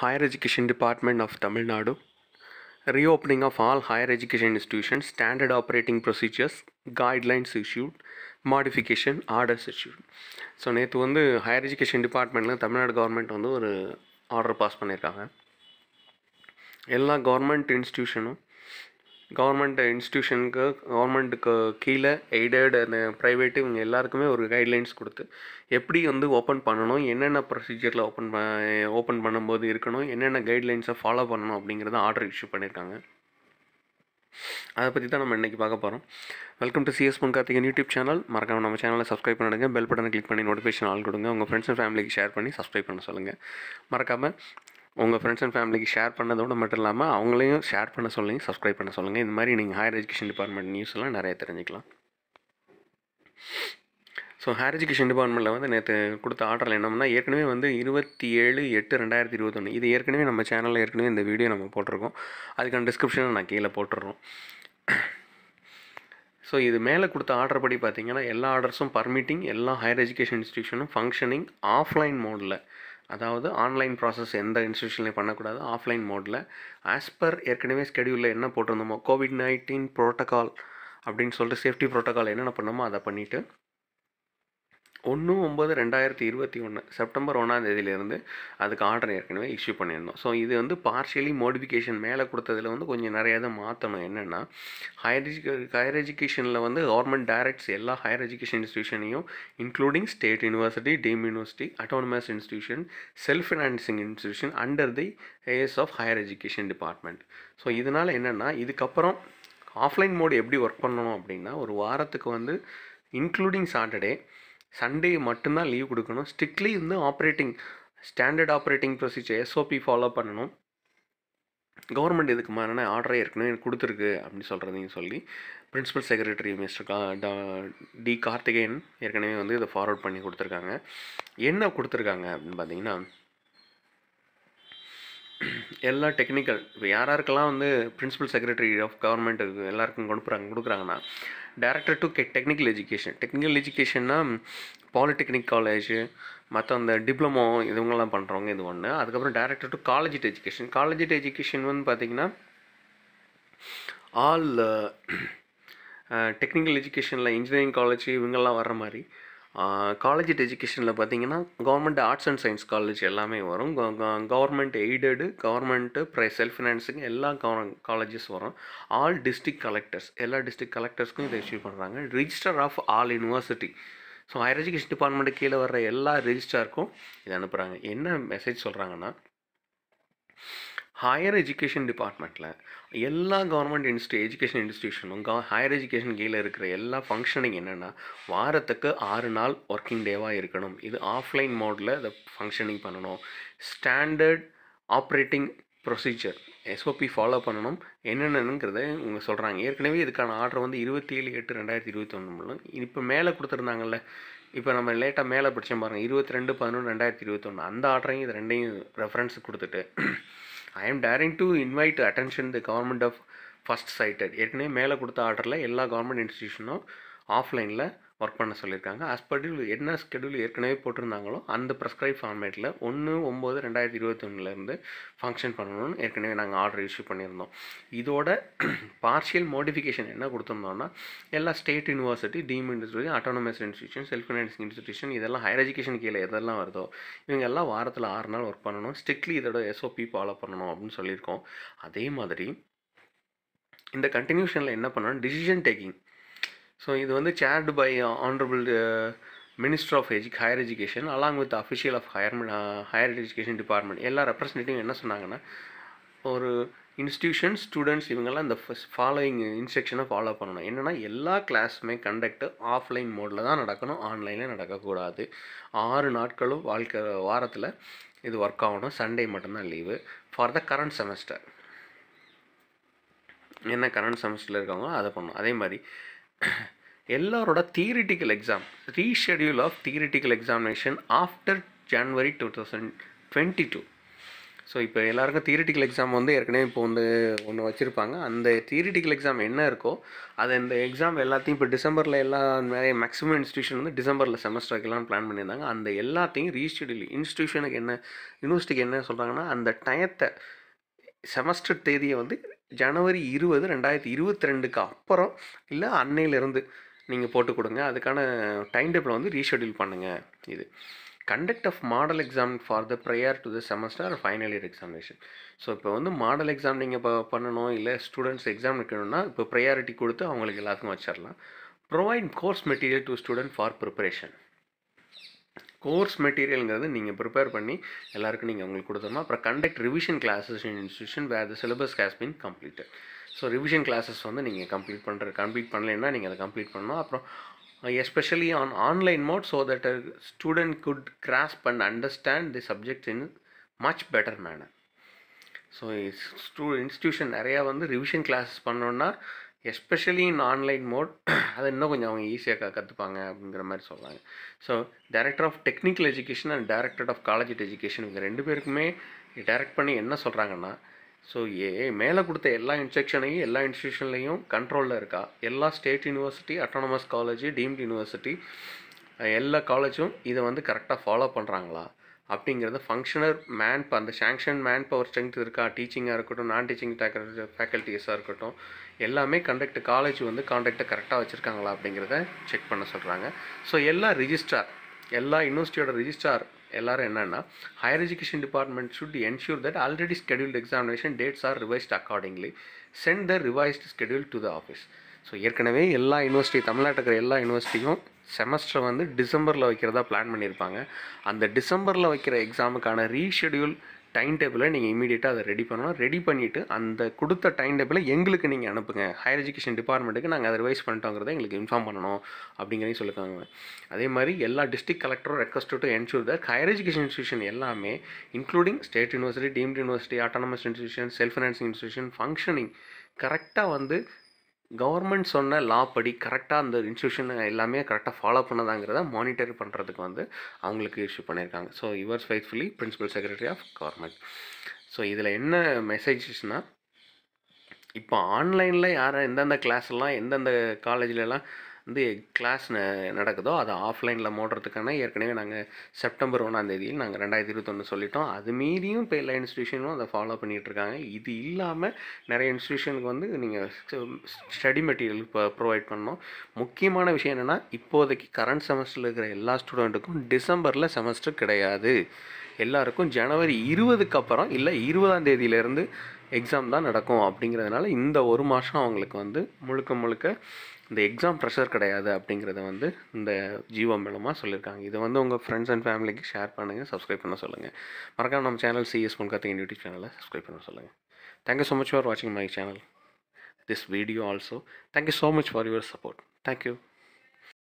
Higher Education Department of Tamil Nadu, reopening of all higher education institutions, standard operating procedures, guidelines issued, modification orders issued so நேற்று வந்து higher education டிபார்ட்மெண்ட்டில் Tamil Nadu government வந்து ஒரு order pass பண்ணியிருக்காங்க எல்லா government இன்ஸ்டியூஷனும் government இன்ஸ்டியூஷனுக்கு கவர்மெண்ட்டுக்கு கீழே aided அந்த ப்ரைவேட்டு இவங்க எல்லாருக்குமே ஒரு கைட்லைன்ஸ் கொடுத்து எப்படி வந்து ஓப்பன் பண்ணணும் என்னென்ன ப்ரொசீஜரில் ஓப்பன் ப ஓப்பன் பண்ணும்போது இருக்கணும் என்னென்ன கைட்லைன்ஸை ஃபாலோ பண்ணணும் அப்படிங்கிறத ஆர்டர் இஷ்யூ பண்ணியிருக்காங்க அதை பற்றி தான் நம்ம இன்றைக்கி பார்க்க போகிறோம் welcome to CS Karthikan YouTube channel மறக்காமல் நம்ம சேனலை சப்ஸ்கிரைப் பண்ணிடுங்க பெல் பட்டனை கிளிக் பண்ணி நோட்டிஃபிகேஷன் ஆள் கொடுங்க உங்கள் ஃப்ரெண்ட்ஸ் அண்ட் ஃபேமிலிக்கு ஷேர் பண்ணி சப்ஸ்கிரைப் பண்ண சொல்லுங்கள் மறக்காமல் உங்கள் ஃப்ரெண்ட்ஸ் அண்ட் ஃபேமிலிக்கு ஷேர் பண்ணதோடு மட்டும் இல்லாமல் அவங்களையும் ஷேர் பண்ண சொல்லுங்கள் சப்ஸ்கிரைப் பண்ண சொல்லுங்கள் இந்த மாதிரி நீங்கள் ஹையர் எஜுகேஷன் டிபார்ட்மெண்ட் நியூஸ்லாம் நிறைய தெரிஞ்சுக்கலாம் ஸோ ஹையர் எஜுகேஷன் டிபார்ட்மெண்ட்டில் வந்து நேற்று கொடுத்த ஆர்டரில் என்னமுன்னா ஏற்கனவே வந்து இருபத்தி ஏழு எட்டு ரெண்டாயிரத்தி இருபத்தொன்று இது ஏற்கனவே நம்ம சேனலில் ஏற்கனவே இந்த வீடியோ நம்ம போட்டிருக்கோம் அதுக்கான டிஸ்கிரிப்ஷனை நான் கீழே போட்டுடுறோம் ஸோ இது மேலே கொடுத்த ஆர்டர் படி பார்த்தீங்கன்னா எல்லா ஆர்டர்ஸும் பர்மிட்டிங் எல்லா ஹையர் எஜுகேஷன் இன்ஸ்டியூஷனும் ஃபங்க்ஷனிங் ஆஃப்லைன் மோடில் அதாவது ஆன்லைன் ப்ராசஸ் எந்த இன்ஸ்டியூஷன்லையும் பண்ணக்கூடாது ஆஃப்லைன் மோடில் ஆஸ் பர் ஏற்கனவே ஸ்கெடியூலில் என்ன போட்டிருந்தோமோ கோவிட் நைன்டீன் ப்ரோட்டோக்கால் அப்படின்னு சொல்லிட்டு சேஃப்டி ப்ரோட்டோக்கால் என்னென்ன பண்ணோமோ அதை பண்ணிவிட்டு ஒன்று ஒம்பது ரெண்டாயிரத்தி இருபத்தி ஒன்று செப்டம்பர் ஒன்றாந்தேதியிலேருந்து அதுக்கு ஆர்டர் ஏற்கனவே இஷ்யூ பண்ணியிருந்தோம் ஸோ இது வந்து பார்ஷியலி மோடிஃபிகேஷன் மேலே கொடுத்ததில் வந்து கொஞ்சம் நிறையா தான் மாற்றணும் என்னென்னா ஹையர் எஜுகே ஹையர் எஜுகேஷனில் வந்து கவர்மெண்ட் டைரக்ட்ஸ் எல்லா ஹையர் எஜுகேஷன் இன்ஸ்டியூஷனையும் including state university deemed university autonomous institution self financing institution under the aegis of higher education department so இதனால் என்னென்னா இதுக்கப்புறம் ஆஃப்லைன் மோடு எப்படி ஒர்க் பண்ணணும் அப்படின்னா ஒரு வாரத்துக்கு வந்து இன்க்ளூடிங் சாட்டர்டே சண்டே மட்டும்தான் லீவ் கொடுக்கணும் ஸ்ட்ரிக்ட்லி வந்து operating standard operating procedure SOP follow பண்ணணும் கவர்மெண்ட் இதுக்கு மாதிரி ஆர்டரே இருக்கணும் எனக்கு கொடுத்துருக்கு அப்படின்னு சொல்கிறதையும் சொல்லி பிரின்ஸிபல் செக்ரட்டரி மிஸ்டர் கா டி கார்த்திகேயன் ஏற்கனவே வந்து இதை ஃபார்வர்ட் பண்ணி கொடுத்துருக்காங்க என்ன கொடுத்துருக்காங்க அப்படின்னு பார்த்தீங்கன்னா எல்லா டெக்னிக்கல் இப்போ யாராருக்கெல்லாம் வந்து பிரின்சிபல் செக்ரட்டரி ஆஃப் கவர்மெண்ட்டுக்கு எல்லாருக்கும் கொடுக்குறாங்க கொடுக்குறாங்கன்னா director to technical education technical எஜுகேஷன்னா பாலிடெக்னிக் காலேஜ் மற்ற அந்த டிப்ளமோ இதுவங்கெல்லாம் பண்ணுறவங்க இது ஒன்று அதுக்கப்புறம் director to college education college education வந்து பார்த்திங்கன்னா ஆல் டெக்னிக்கல் எஜுகேஷனில் இன்ஜினியரிங் காலேஜ் இவங்கெல்லாம் வர்ற மாதிரி காலேஜ் எஜுகேஷனில் பார்த்தீங்கன்னா government arts and science college எல்லாமே வரும் கவர்மெண்ட் எய்டடு கவர்மெண்ட்டு ப்ரை செல்ஃப் ஃபினான்ஸுங்க எல்லா காலேஜஸ் வரும் ஆல் டிஸ்ட்ரிக்ட் கலெக்டர்ஸ் எல்லா டிஸ்ட்ரிக்ட் கலெக்டர்ஸ்க்கும் இதை இஷ்யூ பண்ணுறாங்க registrar of all university so higher education department கீழே வர்ற எல்லா ரிஜிஸ்டாருக்கும் இதை அனுப்புகிறாங்க என்ன மெசேஜ் சொல்கிறாங்கன்னா ஹையர் எஜுகேஷன் டிபார்ட்மெண்ட்டில் எல்லா கவர்மெண்ட் இன்ஸ்டி எஜுகேஷன் இன்ஸ்டியூஷனும் க ஹையர் எஜுகேஷன் கீழே இருக்கிற எல்லா ஃபங்க்ஷனிங் என்னென்னா வாரத்துக்கு ஆறு நாள் ஒர்க்கிங் டேவாக இருக்கணும் இது ஆஃப்லைன் மோடில் இதை ஃபங்க்ஷனிங் பண்ணணும் standard operating procedure SOP follow பண்ணணும் என்னென்னங்கிறத இவங்க சொல்கிறாங்க ஏற்கனவே இதுக்கான ஆர்டர் வந்து இருபத்தி ஏழு எட்டு ரெண்டாயிரத்தி மூலம் இப்போ மேலே கொடுத்துருந்தாங்கல்ல இப்போ நம்ம லேட்டாக மேலே படித்தோம் பாருங்கள் இருபத்தி ரெண்டு பதினொன்று ரெண்டாயிரத்தி இருபத்தொன்று அந்த ஆர்டரையும் இது ரெண்டையும் ரெஃபரன்ஸ் கொடுத்துட்டு I am daring to invite attention the government of first cited ஏற்கனவே மேலே கொடுத்த ஆர்டரில் எல்லா கவர்மெண்ட் இன்ஸ்டியூஷனும் ஆஃப்லைனில் ஒர்க் பண்ண சொல்லியிருக்காங்க அஸ் பர்டிகுலர் என்ன ஸ்கெடியூல் ஏற்கனவே போட்டிருந்தாங்களோ அந்த ப்ரெஸ்கிரைப் ஃபார்மேட்டில் ஒன்று ஒம்பது ரெண்டாயிரத்தி இருபத்தொன்னுலேருந்து ஃபங்க்ஷன் பண்ணணும்னு ஏற்கனவே நாங்கள் ஆர்டர் இஷ்யூ பண்ணியிருந்தோம் இதோட பார்ஷியல் மோடிஃபிகேஷன் என்ன கொடுத்துருந்தோம்னா எல்லா state university deemed institution autonomous institution self financing institution இதெல்லாம் ஹையர் எஜுகேஷன் கீழே எதெல்லாம் வருதோ இவங்க எல்லாம் வாரத்தில் ஆறு நாள் ஒர்க் பண்ணணும் ஸ்ட்ரிக்ட்லி இதோட எஸ்ஓபி ஃபாலோ பண்ணணும் அப்படின்னு சொல்லியிருக்கோம் அதே மாதிரி இந்த கண்டினியூஷனில் என்ன பண்ணணும் டிசிஷன் டேக்கிங் ஸோ இது வந்து chaired by honourable minister of எஜு higher education along with official of higher higher education department எல்லா ரெப்ரஸன்டேட்டிவ் என்ன சொன்னாங்கன்னா ஒரு இன்ஸ்டியூஷன் ஸ்டூடெண்ட்ஸ் இவங்கெல்லாம் இந்த ஃபாலோயிங் இன்ஸ்ட்ரக்ஷனை ஃபாலோ பண்ணணும் என்னென்னா எல்லா கிளாஸுமே கண்டக்ட் ஆஃப்லைன் மோடில் தான் நடக்கணும் ஆன்லைனில் நடக்கக்கூடாது ஆறு நாட்களும் வாழ்க்கை வாரத்தில் இது ஒர்க் ஆகணும் சண்டே மட்டும்தான் leave for the current semester என்ன கரண்ட் செமஸ்டரில் இருக்காங்களோ அதை பண்ணணும் அதே மாதிரி எல்லாரோட theoretical exam reschedule of theoretical examination after January two thousand twenty two so இப்போ எல்லாருக்கும் தியரிட்டிக்கல் எக்ஸாம் வந்து ஏற்கனவே இப்போ வந்து ஒன்று வச்சுருப்பாங்க அந்த தியரிட்டிக்கல் எக்ஸாம் என்ன இருக்கோ அது இந்த எக்ஸாம் எல்லாத்தையும் இப்போ டிசம்பரில் எல்லா நிறைய மேக்ஸிமம் இன்ஸ்டியூஷன் வந்து டிசம்பரில் செமஸ்டர் வைக்கலாம்னு பிளான் பண்ணியிருந்தாங்க அந்த எல்லாத்தையும் ரீஷெடியூல் இன்ஸ்டியூஷனுக்கு என்ன யூனிவர்சிட்டிக்கு என்ன சொல்கிறாங்கன்னா அந்த டயத்தை செமஸ்டர் தேதியை வந்து ஜனவரி இருபது ரெண்டாயிரத்தி இருபத்தி ரெண்டுக்கு அப்புறம் இல்லை அன்னையிலேருந்து நீங்கள் போட்டு கொடுங்க அதுக்கான டைம் டேபிளை வந்து ரீஷெடியூல் பண்ணுங்கள் இது conduct of model exam for the prior to the semester final year examination so இப்போ வந்து மாடல் எக்ஸாம் நீங்கள் இப்போ பண்ணணும் இல்லை ஸ்டூடெண்ட்ஸ் எக்ஸாம் வைக்கணும்னா இப்போ ப்ரையாரிட்டி கொடுத்து அவங்களுக்கு எல்லாத்துக்கும் வச்சிடலாம் provide course material to student for preparation course மெட்டீரியலுங்கிறது நீங்கள் ப்ரிப்பேர் பண்ணி எல்லாருக்கும் நீங்கள் உங்களுக்கு கொடுத்துருமா அப்புறம் conduct revision classes in institution where the syllabus has been completed so revision classes வந்து நீங்கள் கம்ப்ளீட் பண்ணுற கம்ப்ளீட் பண்ணலைன்னா நீங்கள் அதை கம்ப்ளீட் பண்ணணும் அப்புறம் especially on online mode so that student good grasp and understand the subject in much better manner so ஸ்டூ institution நிறையா வந்து ரிவிஷன் கிளாஸஸ் பண்ணோன்னா எஸ்பெஷலி இன் ஆன்லைன் மோட் அதை இன்னும் கொஞ்சம் அவங்க ஈஸியாக கற்றுப்பாங்க அப்படிங்கிற மாதிரி சொல்கிறாங்க so director of technical education and director of college education இவங்க ரெண்டு பேருக்குமே டைரக்ட் பண்ணி என்ன சொல்கிறாங்கன்னா ஸோ ஏ மேலே கொடுத்த எல்லா இன்ஸ்ட்ரக்ஷனையும் எல்லா இன்ஸ்டியூஷன்லேயும் கண்ட்ரோலில் இருக்கா எல்லா state university autonomous college deemed university எல்லா காலேஜும் இதை வந்து கரெக்டாக ஃபாலோ பண்ணுறாங்களா அப்படிங்கிறது ஃபங்க்ஷனர் மேன் அந்த சேங்ஷன் மேன் பவர் ஸ்ட்ரென்த் இருக்கா டீச்சிங்காக இருக்கட்டும் நான் டீச்சிங் ஃபேக்கல்ட்டிஸாக இருக்கட்டும் எல்லாமே கண்டக்ட் காலேஜ் வந்து காண்டாக்டை கரெக்டாக வச்சுருக்காங்களா அப்படிங்கிறத செக் பண்ண சொல்கிறாங்க ஸோ எல்லா ரிஜிஸ்ட்ரார் எல்லா யூனிவர்சிட்டியோட ரிஜிஸ்ட்ரார் எல்லாரும் என்னென்னா higher education department should ensure that already scheduled examination dates are revised accordingly sent the revised schedule to the office so ஏற்கனவே எல்லா யூனிவர்சிட்டி தமிழ்நாட்டில் இருக்கிற எல்லா யூனிவர்சிட்டியும் செமஸ்டரை வந்து டிசம்பரில் வைக்கிறதா பிளான் பண்ணியிருப்பாங்க அந்த டிசம்பரில் வைக்கிற எக்ஸாமுக்கான ரீஷெடியூல் டைம் டேபிளை நீங்கள் இமீடியட்டாக அதை ரெடி பண்ணணும் ரெடி பண்ணிவிட்டு அந்த கொடுத்த டைம் டேபிளை எங்களுக்கு நீங்கள் அனுப்புங்க ஹையர் எஜுகேஷன் டிபார்ட்மெண்ட்டுக்கு நாங்கள் அதை ரிவைஸ் பண்ணிட்டோங்கிறத எங்களுக்கு இன்ஃபார்ம் பண்ணணும் அப்படிங்கிறதையும் சொல்லிருக்காங்க அதே மாதிரி எல்லா டிஸ்ட்ரிக் கலெக்டரும் request to ensure that higher education institution எல்லாமே including state university deemed university autonomous institution self financing institution functioning கரெக்டாக வந்து கவர்மெண்ட் சொன்ன லா படி கரெக்டாக அந்த இன்ஸ்டியூஷன் எல்லாமே கரெக்டாக ஃபாலோ பண்ணதாங்கிறத மானிட்டர் பண்ணுறதுக்கு வந்து அவங்களுக்கு இஷ்யூ பண்ணியிருக்காங்க so your faithfully principal secretary of government so இதில் என்ன மெசேஜஸ்னால் இப்போ ஆன்லைனில் யார் எந்தெந்த கிளாஸ்லாம் எந்தெந்த காலேஜ்லலாம் வந்து கிளாஸ் நடக்குதோ அதை ஆஃப்லைனில் மோடுறதுக்கான ஏற்கனவே நாங்கள் செப்டம்பர் ஒன்றாந்தேதி நாங்கள் ரெண்டாயிரத்தி இருபத்தொன்று சொல்லிட்டோம் அது மீறியும் இப்போ எல்லா இன்ஸ்டியூஷனும் அதை ஃபாலோ பண்ணிகிட்டு இருக்காங்க இது இல்லாமல் நிறைய இன்ஸ்டியூஷனுக்கு வந்து நீங்கள் ஸ்டடி மெட்டீரியல் இப்போ ப்ரொவைட் பண்ணோம் முக்கியமான விஷயம் என்னென்னா இப்போதைக்கு கரண்ட் செமஸ்டரில் இருக்கிற எல்லா ஸ்டூடெண்ட்டுக்கும் டிசம்பரில் செமஸ்டர் கிடையாது எல்லாருக்கும் ஜனவரி இருபதுக்கு அப்புறம் இல்லை இருபதாம் தேதியிலேருந்து எக்ஸாம் தான் நடக்கும் அப்படிங்கிறதுனால இந்த ஒரு மாதம் அவங்களுக்கு வந்து முழுக்க முழுக்க இந்த எக்ஸாம் ப்ரெஷர் கிடையாது அப்படிங்கிறத வந்து இந்த ஜீவோ மூலமாக சொல்லியிருக்காங்க இதை வந்து உங்கள் ஃப்ரெண்ட்ஸ் அண்ட் ஃபேமிலிக்கு ஷேர் பண்ணுங்கள் சப்ஸ்கிரைப் பண்ண சொல்லுங்கள் மறக்காம நம்ம சேனல் சிஎஸ் முன்காத்திங்க யூடியூப் சேனலை சப்ஸ்கிரைப் பண்ண சொல்லுங்கள் தேங்க்யூ ஸோ மச் ஃபார் வாட்சிங் my channel this video also thank you so much for your support thank you